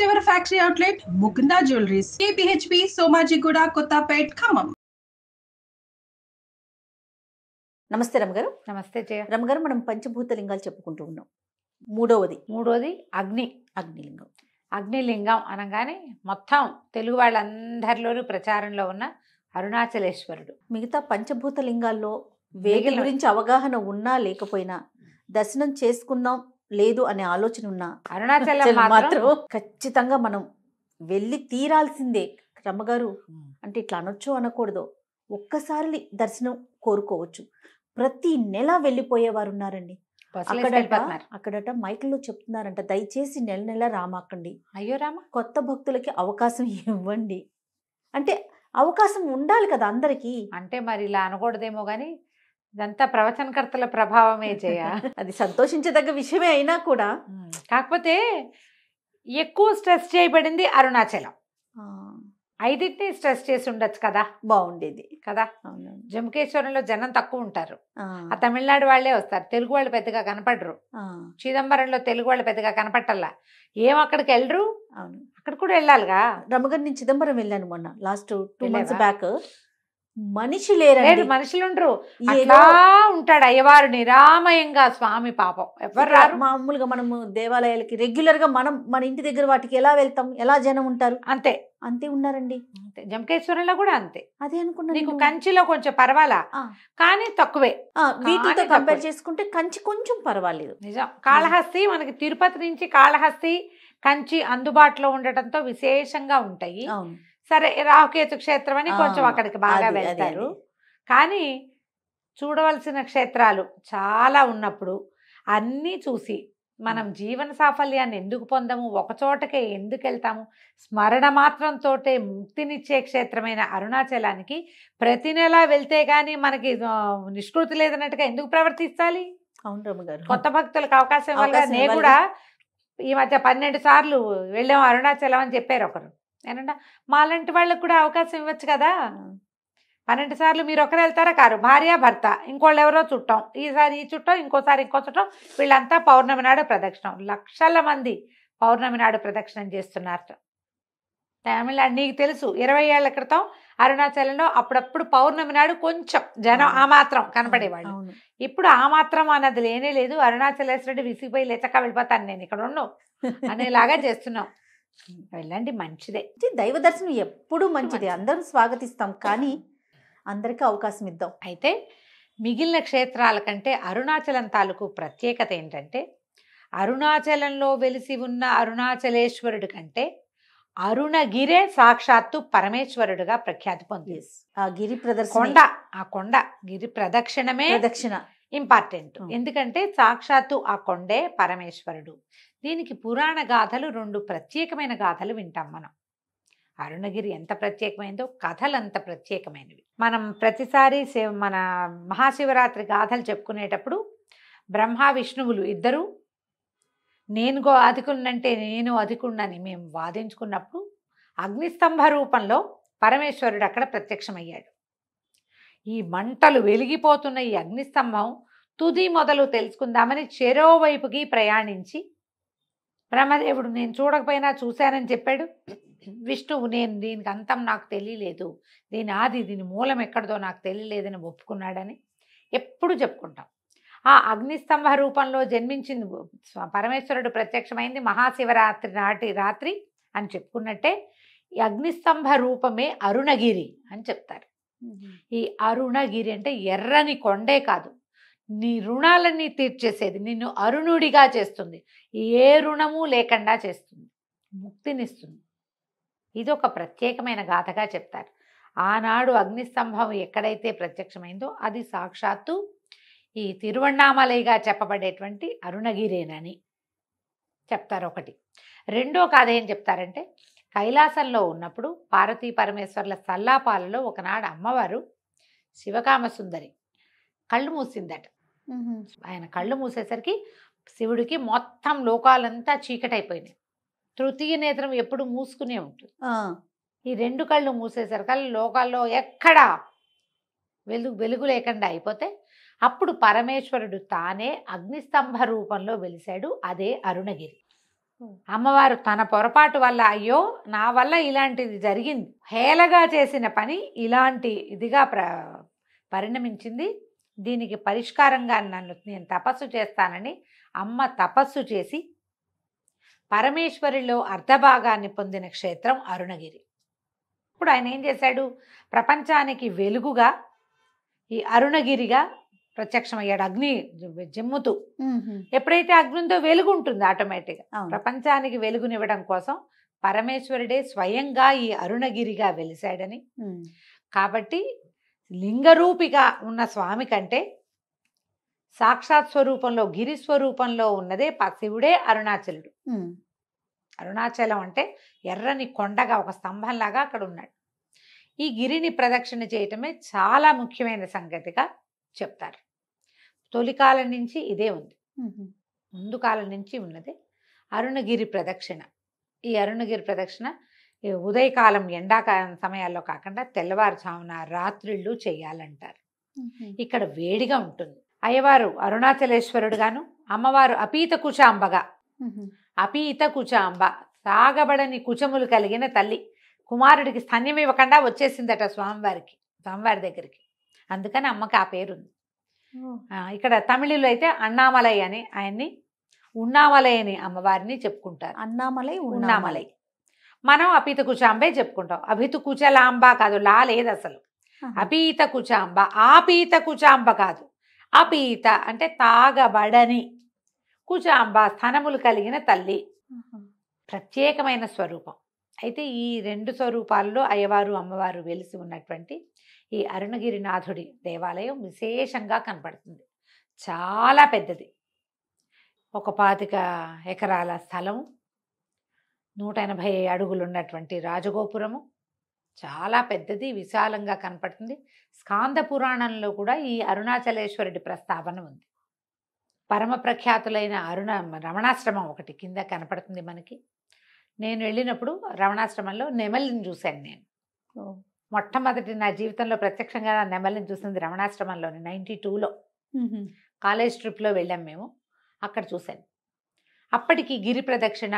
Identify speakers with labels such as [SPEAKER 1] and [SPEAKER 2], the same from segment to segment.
[SPEAKER 1] first ever factory outlet Mukunda jewelleries KPHB Somajiguda Kothapet Khammam నమస్తే రమగారు నమస్తే జయ రమగారు మనం పంచభూత లింగాలు చెప్పుకుంటూ ఉన్నాం మూడవది మూడవది అగ్ని అగ్నిలింగం అగ్నిలింగం అనగానే మొత్తం తెలుగు వాళ్ళందరిలోనూ ప్రచారంలో ఉన్న అరుణాచలేశ్వరుడు మిగతా పంచభూత లింగాల్లో వేగల గురించి అవగాహన ఉన్నా లేకపోయినా దర్శనం చేసుకున్నాం లేదు అనే ఆలోచన ఉన్న అరుణాచలం మాత్రం ఖచ్చితంగా మనం వెళ్ళి తీరాల్సిందే రమ్మగారు అంటే ఇట్లా అనొచ్చు అనకూడదు ఒక్కసారి దర్శనం కోరుకోవచ్చు ప్రతి నెల వెళ్ళిపోయేవారు ఉన్నారండి అక్కడట అక్కడట మైకుల్లో చెప్తున్నారంట దయచేసి నెల నెల రామాకండి అయ్యో రామ కొత్త భక్తులకి అవకాశం ఇవ్వండి అంటే అవకాశం ఉండాలి కదా అందరికీ అంటే మరి ఇలా అనకూడదేమో కానీ ఇదంతా ప్రవచనకర్తల ప్రభావమే చేయ అది సంతోషించదగ్గ విషయమే అయినా కూడా కాకపోతే ఎక్కువ స్ట్రెస్ చేయబడింది అరుణాచలం ఐదింటిని స్ట్రెస్ చేసి ఉండొచ్చు కదా బాగుండేది కదా జంకేశ్వరంలో జనం తక్కువ ఉంటారు ఆ తమిళనాడు వాళ్ళే వస్తారు తెలుగు వాళ్ళు పెద్దగా కనపడరు చిదంబరంలో తెలుగు వాళ్ళు పెద్దగా కనపట్టల్లా ఏం అక్కడికి వెళ్ళరు అక్కడ కూడా వెళ్ళాలిగా రమగర్ నేను చిదంబరం వెళ్ళాను మొన్న లాస్ట్ టూ మంత్స్ బ్యాక్ మనిషి లేరు మనుషులు ఉండరు ఎలా ఉంటాడు అయ్యవారు నిరామయంగా స్వామి పాపం ఎవరు రారు మామూలుగా మనము దేవాలయాలకి రెగ్యులర్ గా మనం మన ఇంటి దగ్గర వాటికి ఎలా వెళ్తాం ఎలా జనం ఉంటారు అంతే అంతే ఉన్నారండి అంతే జంకేశ్వరంలో కూడా అంతే అదే అనుకున్నా నీకు కంచిలో కొంచెం పర్వాలా కానీ తక్కువే వీటితో కంపేర్ చేసుకుంటే కంచి కొంచెం పర్వాలేదు నిజం కాళహస్తి మనకి తిరుపతి నుంచి కాళహస్తి కంచి అందుబాటులో ఉండటంతో విశేషంగా ఉంటాయి అవును సరే రాహుకేతు క్షేత్రం అని కొంచెం అక్కడికి బాగా వెళ్తారు కానీ చూడవలసిన క్షేత్రాలు చాలా ఉన్నప్పుడు అన్నీ చూసి మనం జీవన సాఫల్యాన్ని ఎందుకు పొందము ఒకచోటకే ఎందుకు వెళ్తాము స్మరణ మాత్రంతో ముక్తినిచ్చే క్షేత్రమైన అరుణాచలానికి ప్రతి నెలా వెళ్తే కానీ మనకి నిష్కృతి లేదన్నట్టుగా ఎందుకు ప్రవర్తిస్తాలి అవును కొత్త భక్తులకు అవకాశం వల్ల నేను కూడా ఈ మధ్య పన్నెండు సార్లు వెళ్ళాము అరుణాచలం అని చెప్పారు ఒకరు నేనంట మాలాంటి వాళ్ళకి కూడా అవకాశం ఇవ్వచ్చు కదా పన్నెండు సార్లు మీరు ఒకరు వెళ్తారా కారు భార్య భర్త ఇంకోళ్ళు ఎవరో చుట్టం ఈసారి ఈ చుట్టం ఇంకోసారి ఇంకో చుట్టం వీళ్ళంతా పౌర్ణమి నాడు ప్రదక్షిణం లక్షల మంది పౌర్ణమి నాడు ప్రదక్షిణం చేస్తున్నారు తమిళనాడు నీకు తెలుసు ఇరవై ఏళ్ల క్రితం అరుణాచలంలో అప్పుడప్పుడు పౌర్ణమి నాడు కొంచెం జనం ఆ మాత్రం కనపడేవాళ్ళు ఇప్పుడు ఆ మాత్రం అన్నది లేనే లేదు అరుణాచలేశ్వరుడు విసిగిపోయి లేచక వెళ్ళిపోతాను నేను ఇక్కడ ఉన్నావు అనేలాగా చేస్తున్నాం వెళ్ళండి మంచిదే దైవ దర్శనం ఎప్పుడు మంచిది అందరం స్వాగతిస్తాం కానీ అందరికీ అవకాశం ఇద్దాం అయితే మిగిలిన క్షేత్రాల కంటే అరుణాచలం తాలూకు ప్రత్యేకత ఏంటంటే అరుణాచలంలో వెలిసి ఉన్న అరుణాచలేశ్వరుడు కంటే అరుణగిరే సాక్షాత్తు పరమేశ్వరుడుగా ప్రఖ్యాతి పొంది ఆ గిరి ప్రదర్శన కొండ ఆ కొండ గిరి ప్రదక్షిణమే దక్షిణ ఇంపార్టెంట్ ఎందుకంటే సాక్షాత్తు ఆ కొండే పరమేశ్వరుడు దీనికి పురాణ గాథలు రెండు ప్రత్యేకమైన గాథలు వింటాం మనం అరుణగిరి ఎంత ప్రత్యేకమైందో కథలు అంత ప్రత్యేకమైనవి మనం ప్రతిసారి మన మహాశివరాత్రి గాథలు చెప్పుకునేటప్పుడు బ్రహ్మ విష్ణువులు ఇద్దరు నేను గో అధికుండంటే నేను అధికుండని మేము వాదించుకున్నప్పుడు అగ్నిస్తంభ రూపంలో పరమేశ్వరుడు అక్కడ ప్రత్యక్షమయ్యాడు ఈ మంటలు వెలిగిపోతున్న ఈ అగ్నిస్తంభం తుది మొదలు తెలుసుకుందామని చెరోవైపుకి ప్రయాణించి బ్రహ్మదేవుడు నేను చూడకపోయినా చూశానని చెప్పాడు విష్ణువు నేను దీనికి అంతం నాకు తెలియలేదు దీని ఆది దీని మూలం ఎక్కడిదో నాకు తెలియలేదని ఒప్పుకున్నాడని ఎప్పుడు చెప్పుకుంటాం ఆ అగ్నిస్తంభ రూపంలో జన్మించింది పరమేశ్వరుడు ప్రత్యక్షమైంది మహాశివరాత్రి నాటి రాత్రి అని చెప్పుకున్నట్టే అగ్నిస్తంభ రూపమే అరుణగిరి అని చెప్తారు ఈ అరుణగిరి అంటే ఎర్రని కొండే కాదు నీ రుణాలన్నీ తీర్చేసేది నిన్ను అరుణుడిగా చేస్తుంది ఏ రుణము లేకుండా చేస్తుంది ముక్తినిస్తుంది ఇది ఒక ప్రత్యేకమైన గాథగా చెప్తారు ఆనాడు అగ్నిస్తంభం ఎక్కడైతే ప్రత్యక్షమైందో అది సాక్షాత్తు ఈ తిరువణామలైగా చెప్పబడేటువంటి అరుణగిరేనని చెప్తారు ఒకటి రెండో కథ ఏం చెప్తారంటే కైలాసంలో ఉన్నప్పుడు పార్వతీ పరమేశ్వర్ల సల్లాపాలలో ఒకనాడు అమ్మవారు శివకామసుందరి కళ్ళు మూసిందట ఆయన కళ్ళు మూసేసరికి శివుడికి మొత్తం లోకాలంతా చీకటైపోయినాయి తృతీయ నేత్రం ఎప్పుడు మూసుకునే ఉంటుంది ఈ రెండు కళ్ళు మూసేసరికి లోకాల్లో ఎక్కడా వెలుగు వెలుగు లేకుండా అయిపోతే అప్పుడు పరమేశ్వరుడు తానే అగ్నిస్తంభ రూపంలో వెలిశాడు అదే అరుణగిరి అమ్మవారు తన పొరపాటు వల్ల అయ్యో నా వల్ల ఇలాంటిది జరిగింది హేలగా చేసిన పని ఇలాంటి ఇదిగా ప్ర పరిణమించింది దీనికి పరిష్కారంగా నన్ను నేను తపస్సు చేస్తానని అమ్మ తపస్సు చేసి పరమేశ్వరిలో అర్ధభాగాన్ని పొందిన క్షేత్రం అరుణగిరి ఇప్పుడు ఆయన ఏం చేశాడు ప్రపంచానికి వెలుగుగా ఈ అరుణగిరిగా ప్రత్యక్షమయ్యాడు అగ్ని జమ్ముతూ ఎప్పుడైతే అగ్నితో వెలుగు ఉంటుంది ఆటోమేటిక్గా ప్రపంచానికి వెలుగునివ్వడం కోసం పరమేశ్వరుడే స్వయంగా ఈ అరుణగిరిగా వెలిశాడని కాబట్టి లింగరూపిగా ఉన్న స్వామి కంటే సాక్షాత్ స్వరూపంలో గిరి స్వరూపంలో ఉన్నదే శివుడే అరుణాచలుడు అరుణాచలం అంటే ఎర్రని కొండగా ఒక స్తంభంలాగా అక్కడ ఉన్నాడు ఈ గిరిని ప్రదక్షిణ చేయటమే చాలా ముఖ్యమైన సంగతిగా చెప్తారు తొలి కాలం నుంచి ఇదే ఉంది ముందు కాలం నుంచి ఉన్నది అరుణగిరి ప్రదక్షిణ ఈ అరుణగిరి ప్రదక్షిణ ఉదయకాలం ఎండాకాలం సమయాల్లో కాకుండా తెల్లవారుజామున రాత్రిళ్ళు చేయాలంటారు ఇక్కడ వేడిగా ఉంటుంది అయ్యవారు అరుణాచలేశ్వరుడుగాను అమ్మవారు అపీత కుచాంబగా అపీత కుచాంబ సాగబడని కుచములు కలిగిన తల్లి కుమారుడికి స్థన్యం ఇవ్వకుండా వచ్చేసిందట స్వామివారికి స్వామివారి దగ్గరికి అందుకని అమ్మకి ఆ పేరు ఉంది ఇక్కడ తమిళలో అయితే అన్నామలై అని ఆయన్ని ఉన్నామలై అని అమ్మవారిని చెప్పుకుంటారు అన్నామలై ఉన్నామలై మనం అపీత కుచాంబే చెప్పుకుంటాం అభిత కుచలాంబ కాదు లా లేదు అసలు అపీత కుచాంబ ఆపీత కుచాంబ కాదు అపీత అంటే తాగబడని కుచాంబ స్థనములు కలిగిన తల్లి ప్రత్యేకమైన స్వరూపం అయితే ఈ రెండు స్వరూపాల్లో అయ్యవారు అమ్మవారు వెలిసి ఉన్నటువంటి ఈ అరుణగిరినాథుడి దేవాలయం విశేషంగా కనపడుతుంది చాలా పెద్దది ఒక పాతిక ఎకరాల స్థలం నూట ఎనభై అడుగులు ఉన్నటువంటి రాజగోపురము చాలా పెద్దది విశాలంగా కనపడుతుంది స్కాంద పురాణంలో కూడా ఈ అరుణాచలేశ్వరుడి ప్రస్తావన ఉంది పరమ ప్రఖ్యాతులైన అరుణ రమణాశ్రమం ఒకటి కింద కనపడుతుంది మనకి నేను వెళ్ళినప్పుడు రమణాశ్రమంలో నెమలిని చూశాను నేను మొట్టమొదటి నా జీవితంలో ప్రత్యక్షంగా నా నెమలిని చూసింది రమణాశ్రమంలోని నైంటీ టూలో కాలేజ్ ట్రిప్లో వెళ్ళాం మేము అక్కడ చూశాను అప్పటికి గిరి ప్రదక్షిణ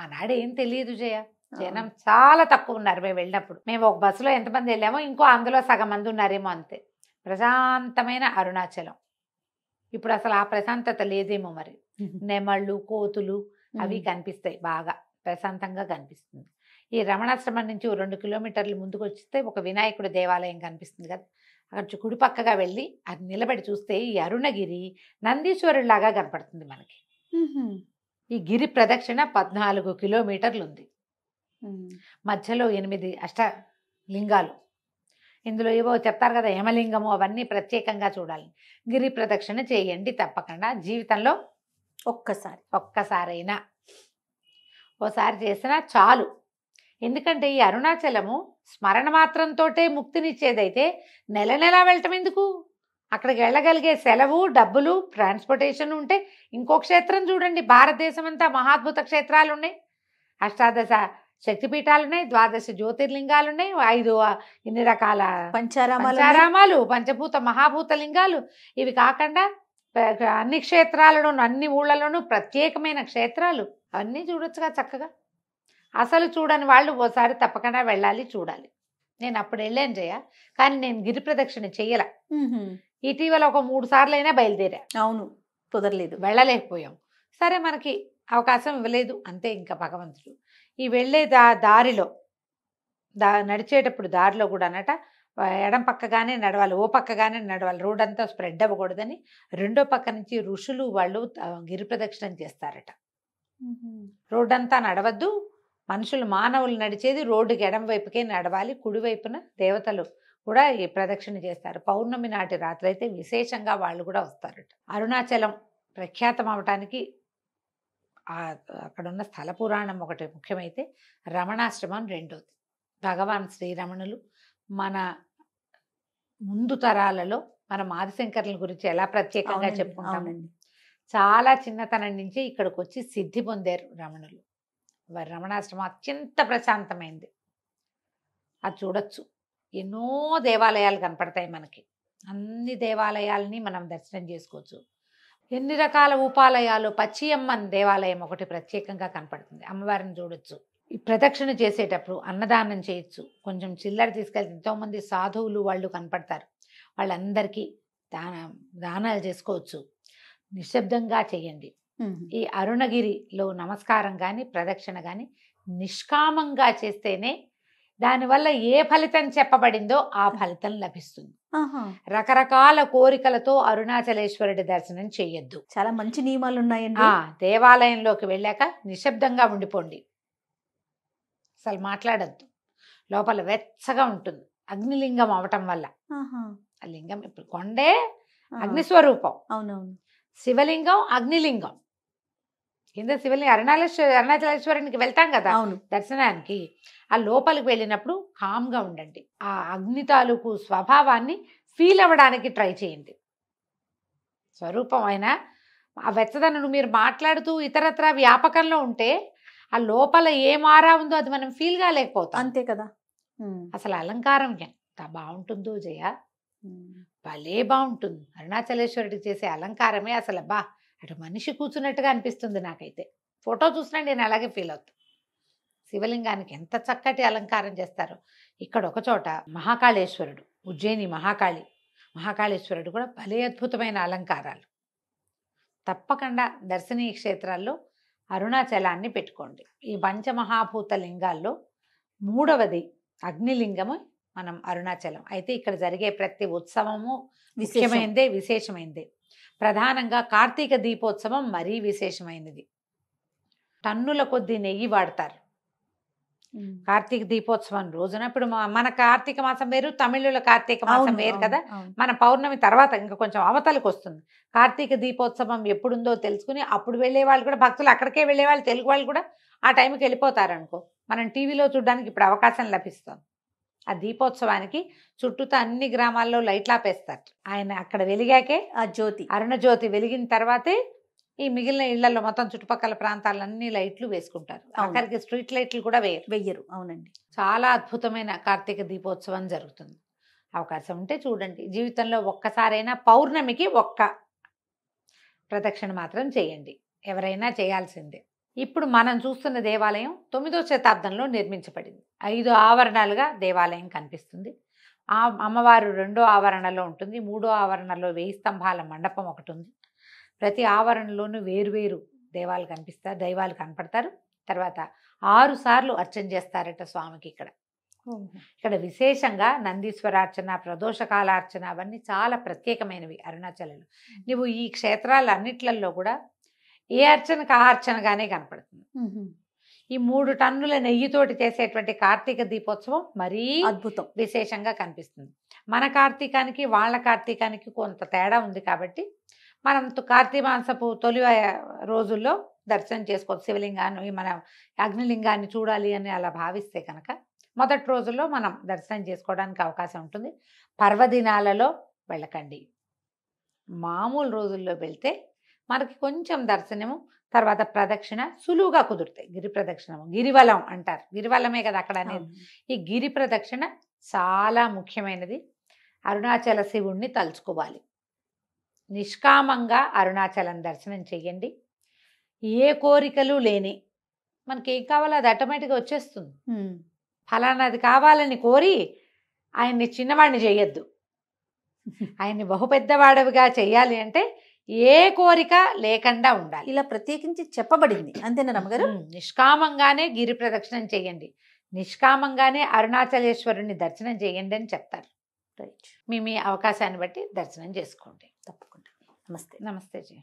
[SPEAKER 1] ఆనాడు ఏం తెలియదు జయ జనం చాలా తక్కువ ఉన్నారు మేము వెళ్ళినప్పుడు మేము ఒక బస్సులో ఎంతమంది వెళ్ళామో ఇంకో అందులో సగం మంది ఉన్నారేమో అంతే ప్రశాంతమైన అరుణాచలం ఇప్పుడు అసలు ఆ ప్రశాంతత లేదేమో మరి నెమళ్ళు కోతులు అవి కనిపిస్తాయి బాగా ప్రశాంతంగా కనిపిస్తుంది ఈ రమణాశ్రమం నుంచి రెండు కిలోమీటర్లు ముందుకు వస్తే ఒక వినాయకుడి దేవాలయం కనిపిస్తుంది కదా అక్కడ కుడి పక్కగా వెళ్ళి అది నిలబడి చూస్తే ఈ అరుణగిరి నందీశ్వరుడిలాగా కనపడుతుంది మనకి ఈ గిరి ప్రదక్షిణ పద్నాలుగు కిలోమీటర్లు ఉంది మధ్యలో ఎనిమిది అష్ట లింగాలు ఇందులో ఏవో చెప్తారు కదా యమలింగము అవన్నీ ప్రత్యేకంగా చూడాలి గిరి ప్రదక్షిణ చేయండి తప్పకుండా జీవితంలో ఒక్కసారి ఒక్కసారైనా ఓసారి చేసినా చాలు ఎందుకంటే ఈ అరుణాచలము స్మరణ మాత్రంతోటే ముక్తినిచ్చేదైతే నెల నెలా వెళ్ళటం ఎందుకు అక్కడికి వెళ్ళగలిగే సెలవు డబ్బులు ట్రాన్స్పోర్టేషన్ ఉంటే ఇంకో క్షేత్రం చూడండి భారతదేశం అంతా మహాద్భుత క్షేత్రాలు ఉన్నాయి అష్టాదశ శక్తిపీఠాలున్నాయి ద్వాదశ జ్యోతిర్లింగాలున్నాయి ఐదు ఇన్ని రకాల పంచారామాలు పంచభూత మహాభూత లింగాలు ఇవి కాకుండా అన్ని క్షేత్రాలలోనూ అన్ని ఊళ్ళలోనూ ప్రత్యేకమైన క్షేత్రాలు అవన్నీ చూడొచ్చుగా చక్కగా అసలు చూడని వాళ్ళు ఓసారి తప్పకుండా వెళ్ళాలి చూడాలి నేను అప్పుడు వెళ్ళాను జయ కానీ నేను గిరి ప్రదక్షిణ చేయల ఇటీవల ఒక మూడు సార్లు అయినా బయలుదేరా అవును కుదరలేదు వెళ్ళలేకపోయాం సరే మనకి అవకాశం ఇవ్వలేదు అంతే ఇంకా భగవంతుడు ఈ వెళ్ళే దా దారిలో దా నడిచేటప్పుడు దారిలో కూడా అనట ఎడం పక్కగానే నడవాలి ఓ పక్కగానే నడవాలి రోడ్ అంతా స్ప్రెడ్ అవ్వకూడదని రెండో పక్క నుంచి ఋషులు వాళ్ళు గిరి ప్రదక్షిణం చేస్తారట రోడ్ అంతా నడవద్దు మనుషులు మానవులు నడిచేది రోడ్డుకి ఎడం వైపుకే నడవాలి కుడివైపున దేవతలు కూడా ఈ ప్రదక్షిణ చేస్తారు పౌర్ణమి నాటి రాత్రి అయితే విశేషంగా వాళ్ళు కూడా వస్తారట అరుణాచలం ప్రఖ్యాతం అవటానికి అక్కడున్న స్థల పురాణం ఒకటి ముఖ్యమైతే రమణాశ్రమం రెండోది భగవాన్ శ్రీరమణులు మన ముందు తరాలలో మన మాదిశంకర్ల గురించి ఎలా ప్రత్యేకంగా చెప్పుకుంటామండి చాలా చిన్నతనం నుంచి ఇక్కడికి వచ్చి సిద్ధి పొందారు రమణులు వారి రమణాశ్రమం అత్యంత ప్రశాంతమైంది అది చూడొచ్చు ఎన్నో దేవాలయాలు కనపడతాయి మనకి అన్ని దేవాలయాలని మనం దర్శనం చేసుకోవచ్చు ఎన్ని రకాల ఉపాలయాలు పచ్చియమ్మన్ దేవాలయం ఒకటి ప్రత్యేకంగా కనపడుతుంది అమ్మవారిని చూడొచ్చు ఈ ప్రదక్షిణ చేసేటప్పుడు అన్నదానం చేయొచ్చు కొంచెం చిల్లర తీసుకెళ్తే ఎంతోమంది సాధువులు వాళ్ళు కనపడతారు వాళ్ళందరికీ దాన దానాలు చేసుకోవచ్చు నిశ్శబ్దంగా చేయండి ఈ అరుణగిరిలో నమస్కారం కానీ ప్రదక్షిణ కానీ నిష్కామంగా చేస్తేనే దానివల్ల ఏ ఫలితం చెప్పబడిందో ఆ ఫలితం లభిస్తుంది రకరకాల కోరికలతో అరుణాచలేశ్వరుడి దర్శనం చేయొద్దు చాలా మంచి నియమాలు ఉన్నాయండి దేవాలయంలోకి వెళ్ళాక నిశ్శబ్దంగా ఉండిపోండి అసలు మాట్లాడద్దు లోపల వెచ్చగా ఉంటుంది అగ్నిలింగం అవటం వల్ల ఆ లింగం ఇప్పుడు కొండే అగ్నిస్వరూపం అవునవును శివలింగం అగ్నిలింగం కింద శివలింగ అరుణాలేశ్వర అరుణాచలేశ్వరానికి వెళ్తాం కదా అవును దర్శనానికి ఆ లోపలికి వెళ్ళినప్పుడు కామ్గా ఉండండి ఆ అగ్ని తాలూకు స్వభావాన్ని ఫీల్ అవ్వడానికి ట్రై చేయండి స్వరూపం అయినా ఆ వెచ్చదనను మీరు మాట్లాడుతూ ఇతరత్ర వ్యాపకంలో ఉంటే ఆ లోపల ఏ మారా ఉందో అది మనం ఫీల్గా లేకపోతాం అంతే కదా అసలు అలంకారం ఎంత బాగుంటుందో జయ భలే బాగుంటుంది అరుణాచలేశ్వరుడికి చేసే అలంకారమే అసలు బా అటు మనిషి కూర్చున్నట్టుగా అనిపిస్తుంది నాకైతే ఫోటో చూసినా నేను అలాగే ఫీల్ అవుతాను శివలింగానికి ఎంత చక్కటి అలంకారం చేస్తారో ఇక్కడ ఒక చోట మహాకాళేశ్వరుడు ఉజ్జయిని మహాకాళి మహాకాళేశ్వరుడు కూడా భలే అద్భుతమైన అలంకారాలు తప్పకుండా దర్శనీయ క్షేత్రాల్లో అరుణాచలాన్ని పెట్టుకోండి ఈ పంచమహాభూత లింగాల్లో మూడవది అగ్నిలింగము మనం అరుణాచలం అయితే ఇక్కడ జరిగే ప్రతి ఉత్సవము విశేషమైందే విశేషమైందే ప్రధానంగా కార్తీక దీపోత్సవం మరీ విశేషమైనది టన్నుల కొద్ది నెయ్యి వాడతారు కార్తీక దీపోత్సవం రోజున ఇప్పుడు మన కార్తీక మాసం వేరు తమిళుల కార్తీక మాసం వేరు కదా మన పౌర్ణమి తర్వాత ఇంకా కొంచెం అవతలకు వస్తుంది కార్తీక దీపోత్సవం ఎప్పుడుందో తెలుసుకుని అప్పుడు వెళ్ళే వాళ్ళు కూడా భక్తులు అక్కడికే వెళ్ళే వాళ్ళు తెలుగు వాళ్ళు కూడా ఆ టైంకి వెళ్ళిపోతారు అనుకో మనం టీవీలో చూడడానికి ఇప్పుడు అవకాశం లభిస్తుంది ఆ దీపోత్సవానికి చుట్టూతో అన్ని గ్రామాల్లో లైట్లు ఆపేస్తారు ఆయన అక్కడ వెలిగాకే ఆ జ్యోతి అరుణ జ్యోతి వెలిగిన తర్వాతే ఈ మిగిలిన ఇళ్లలో మొత్తం చుట్టుపక్కల ప్రాంతాలన్నీ లైట్లు వేసుకుంటారు అక్కడికి స్ట్రీట్ లైట్లు కూడా వేయరు వెయ్యరు అవునండి చాలా అద్భుతమైన కార్తీక దీపోత్సవం జరుగుతుంది అవకాశం ఉంటే చూడండి జీవితంలో ఒక్కసారైనా పౌర్ణమికి ఒక్క ప్రదక్షిణ మాత్రం చేయండి ఎవరైనా చేయాల్సిందే ఇప్పుడు మనం చూస్తున్న దేవాలయం తొమ్మిదో శతాబ్దంలో నిర్మించబడింది ఐదు ఆవరణాలుగా దేవాలయం కనిపిస్తుంది ఆ అమ్మవారు రెండో ఆవరణలో ఉంటుంది మూడో ఆవరణలో వేయి స్తంభాల మండపం ఒకటి ఉంది ప్రతి ఆవరణలోనూ వేరువేరు దేవాలు కనిపిస్తారు దైవాలు కనపడతారు తర్వాత ఆరు సార్లు అర్చన చేస్తారట స్వామికి ఇక్కడ ఇక్కడ విశేషంగా నందీశ్వరార్చన ప్రదోషకాలార్చన అవన్నీ చాలా ప్రత్యేకమైనవి అరుణాచలంలో నువ్వు ఈ క్షేత్రాలన్నిట్లలో కూడా ఏ అర్చనకు ఆ అర్చనగానే కనపడుతుంది ఈ మూడు టన్నుల నెయ్యితోటి చేసేటువంటి కార్తీక దీపోత్సవం మరీ అద్భుతం విశేషంగా కనిపిస్తుంది మన కార్తీకానికి వాళ్ళ కార్తీకానికి కొంత తేడా ఉంది కాబట్టి మనం కార్తీక మాంసపు తొలి రోజుల్లో దర్శనం చేసుకోవచ్చు శివలింగాన్ని మన అగ్నిలింగాన్ని చూడాలి అని అలా భావిస్తే కనుక మొదటి రోజుల్లో మనం దర్శనం చేసుకోవడానికి అవకాశం ఉంటుంది పర్వదినాలలో వెళ్ళకండి మామూలు రోజుల్లో వెళ్తే మనకి కొంచెం దర్శనము తర్వాత ప్రదక్షిణ సులువుగా కుదురుతాయి గిరి ప్రదక్షిణము గిరివలం అంటారు గిరివలమే కదా అక్కడ అనేది ఈ గిరి ప్రదక్షిణ చాలా ముఖ్యమైనది అరుణాచల శివుణ్ణి తలుచుకోవాలి నిష్కామంగా అరుణాచలం దర్శనం చేయండి ఏ కోరికలు లేని మనకి ఏం కావాలో అది ఆటోమేటిక్గా వచ్చేస్తుంది ఫలానాది కావాలని కోరి ఆయన్ని చిన్నవాడిని చేయొద్దు ఆయన్ని బహుపెద్దవాడవిగా చేయాలి అంటే ఏ కోరిక లేకుండా ఉండాలి ఇలా ప్రత్యేకించి చెప్పబడింది అంతేనా రమ్మగారు నిష్కామంగానే గిరి ప్రదక్షిణం చేయండి నిష్కామంగానే అరుణాచలేశ్వరుని దర్శనం చేయండి అని చెప్తారు మీ మీ అవకాశాన్ని బట్టి దర్శనం చేసుకోండి తప్పకుండా నమస్తే నమస్తే జీ